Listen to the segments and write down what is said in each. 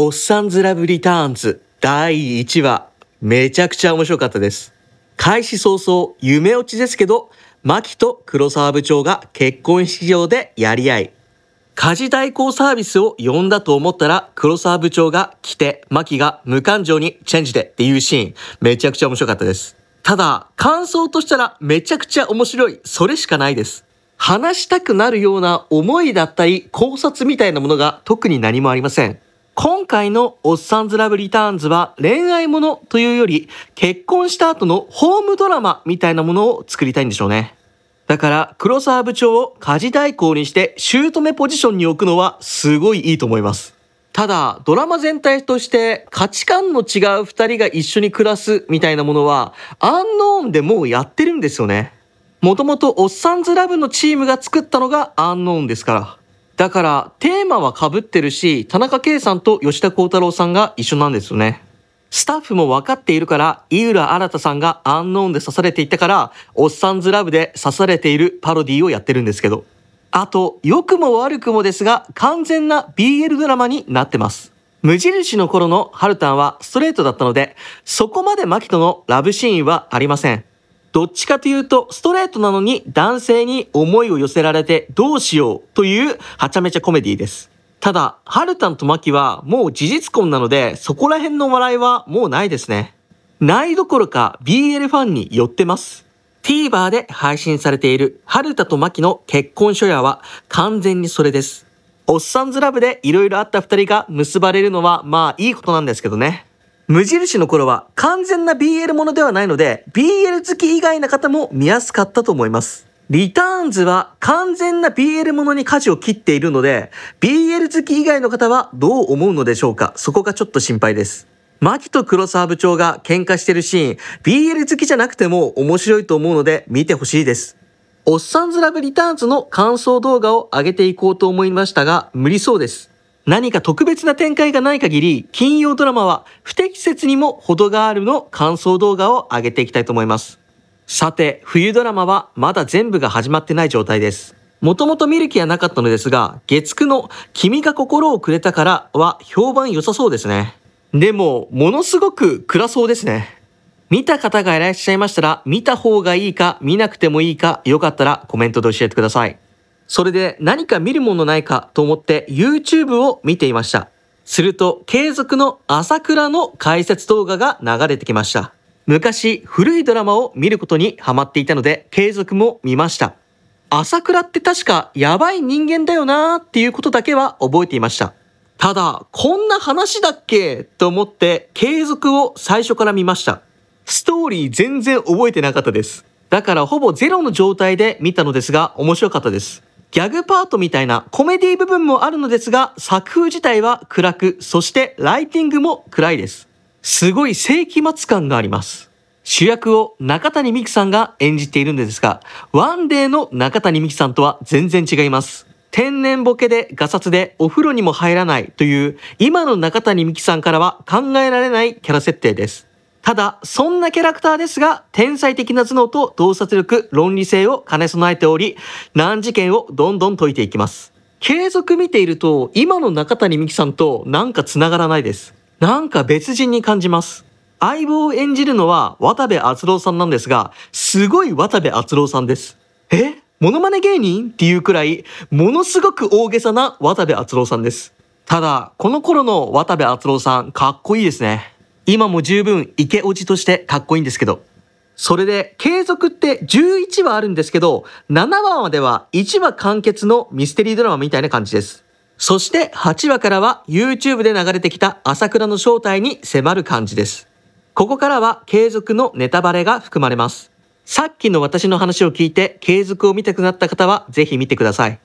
おっさんずラブリターンズ第1話、めちゃくちゃ面白かったです。開始早々、夢落ちですけど、牧と黒沢部長が結婚式場でやり合い、家事代行サービスを呼んだと思ったら、黒沢部長が来て、牧が無感情にチェンジでっていうシーン、めちゃくちゃ面白かったです。ただ、感想としたらめちゃくちゃ面白い、それしかないです。話したくなるような思いだったり考察みたいなものが特に何もありません。今回のおっさんずラブリターンズは恋愛ものというより結婚した後のホームドラマみたいなものを作りたいんでしょうね。だから黒沢部長を家事代行にして姑ポジションに置くのはすごいいいと思います。ただ、ドラマ全体として価値観の違う二人が一緒に暮らすみたいなものは、アンノーンでもうやってるんですよね。もともとおっさんずラブのチームが作ったのがアンノーンですから。だから、テーマは被ってるし、田中圭さんと吉田幸太郎さんが一緒なんですよね。スタッフも分かっているから、井浦新さんがアンノーンで刺されていったから、おっさんずラブで刺されているパロディをやってるんですけど。あと、良くも悪くもですが、完全な BL ドラマになってます。無印の頃のハルタンはストレートだったので、そこまでマキとのラブシーンはありません。どっちかというと、ストレートなのに男性に思いを寄せられてどうしようというはちゃめちゃコメディです。ただ、ハルタンとマキはもう事実婚なので、そこら辺の笑いはもうないですね。ないどころか BL ファンに寄ってます。TVer で配信されているハルタとマキの結婚初夜は完全にそれです。おっさんずラブで色々あった二人が結ばれるのはまあいいことなんですけどね。無印の頃は完全な BL ものではないので、BL 好き以外な方も見やすかったと思います。リターンズは完全な BL ものに舵を切っているので、BL 好き以外の方はどう思うのでしょうかそこがちょっと心配です。キと黒沢部長が喧嘩してるシーン、BL 好きじゃなくても面白いと思うので見てほしいです。おっさんずラブリターンズの感想動画を上げていこうと思いましたが、無理そうです。何か特別な展開がない限り、金曜ドラマは不適切にも程があるの感想動画を上げていきたいと思います。さて、冬ドラマはまだ全部が始まってない状態です。もともと見る気はなかったのですが、月9の君が心をくれたからは評判良さそうですね。でも、ものすごく暗そうですね。見た方がいらっしゃいましたら、見た方がいいか、見なくてもいいか、よかったらコメントで教えてください。それで何か見るものないかと思って YouTube を見ていました。すると、継続の朝倉の解説動画が流れてきました。昔、古いドラマを見ることにハマっていたので、継続も見ました。朝倉って確かやばい人間だよなーっていうことだけは覚えていました。ただ、こんな話だっけと思って継続を最初から見ました。ストーリー全然覚えてなかったです。だからほぼゼロの状態で見たのですが面白かったです。ギャグパートみたいなコメディ部分もあるのですが、作風自体は暗く、そしてライティングも暗いです。すごい世紀末感があります。主役を中谷美紀さんが演じているのですが、ワンデーの中谷美紀さんとは全然違います。天然ボケでガサツでお風呂にも入らないという今の中谷美紀さんからは考えられないキャラ設定です。ただ、そんなキャラクターですが、天才的な頭脳と洞察力、論理性を兼ね備えており、難事件をどんどん解いていきます。継続見ていると、今の中谷美紀さんとなんか繋がらないです。なんか別人に感じます。相棒を演じるのは渡部篤郎さんなんですが、すごい渡部篤郎さんです。えモノマネ芸人っていうくらい、ものすごく大げさな渡部篤郎さんです。ただ、この頃の渡部篤郎さん、かっこいいですね。今も十分イケオジとしてかっこいいんですけど。それで、継続って11話あるんですけど、7話までは1話完結のミステリードラマみたいな感じです。そして8話からは YouTube で流れてきた朝倉の正体に迫る感じです。ここからは継続のネタバレが含まれます。さっきの私の話を聞いて継続を見たくなった方はぜひ見てください。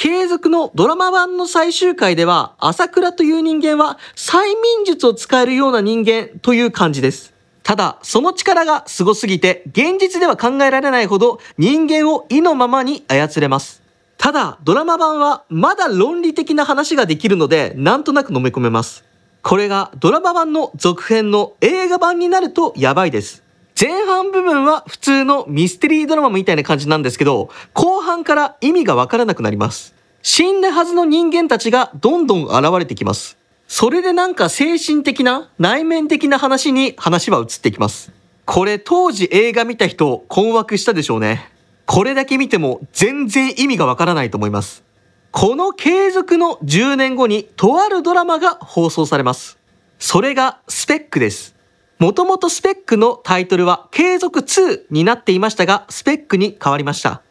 継続のドラマ版の最終回では、朝倉という人間は催眠術を使えるような人間という感じです。ただ、その力が凄すぎて、現実では考えられないほど人間を意のままに操れます。ただ、ドラマ版はまだ論理的な話ができるので、なんとなく飲め込めます。これがドラマ版の続編の映画版になるとやばいです。前半部分は普通のミステリードラマみたいな感じなんですけど、後半から意味がわからなくなります。死んだはずの人間たちがどんどん現れてきます。それでなんか精神的な、内面的な話に話は移ってきます。これ当時映画見た人困惑したでしょうね。これだけ見ても全然意味がわからないと思います。この継続の10年後にとあるドラマが放送されます。それがスペックです。もともとスペックのタイトルは継続2になっていましたが、スペックに変わりました。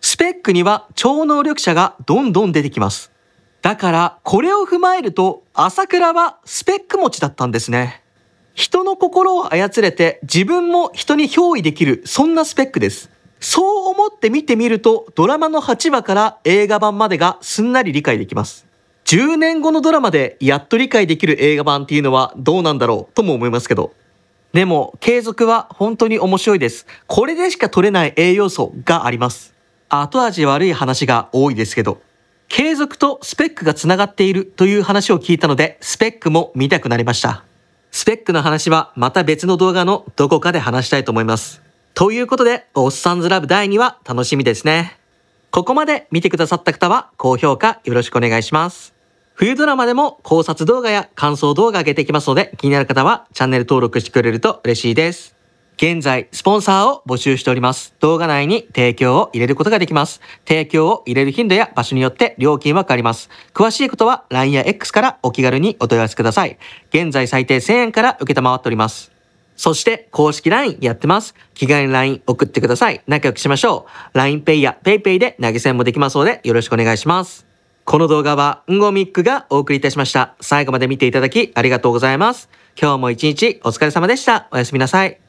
スペックには超能力者がどんどん出てきます。だから、これを踏まえると、朝倉はスペック持ちだったんですね。人の心を操れて自分も人に憑依できる、そんなスペックです。そう思って見てみると、ドラマの8話から映画版までがすんなり理解できます。10年後のドラマでやっと理解できる映画版っていうのはどうなんだろうとも思いますけど。でも、継続は本当に面白いです。これでしか取れない栄養素があります。後味悪い話が多いですけど、継続とスペックが繋がっているという話を聞いたので、スペックも見たくなりました。スペックの話はまた別の動画のどこかで話したいと思います。ということで、おっさんずラブ第2話楽しみですね。ここまで見てくださった方は高評価よろしくお願いします。冬ドラマでも考察動画や感想動画上げていきますので、気になる方はチャンネル登録してくれると嬉しいです。現在、スポンサーを募集しております。動画内に提供を入れることができます。提供を入れる頻度や場所によって料金は変わります。詳しいことは LINE や X からお気軽にお問い合わせください。現在最低1000円から受けたまわっております。そして、公式 LINE やってます。気軽に LINE 送ってください。仲良くしましょう。LINEPay や PayPay で投げ銭もできますので、よろしくお願いします。この動画は、んごみっくがお送りいたしました。最後まで見ていただきありがとうございます。今日も一日お疲れ様でした。おやすみなさい。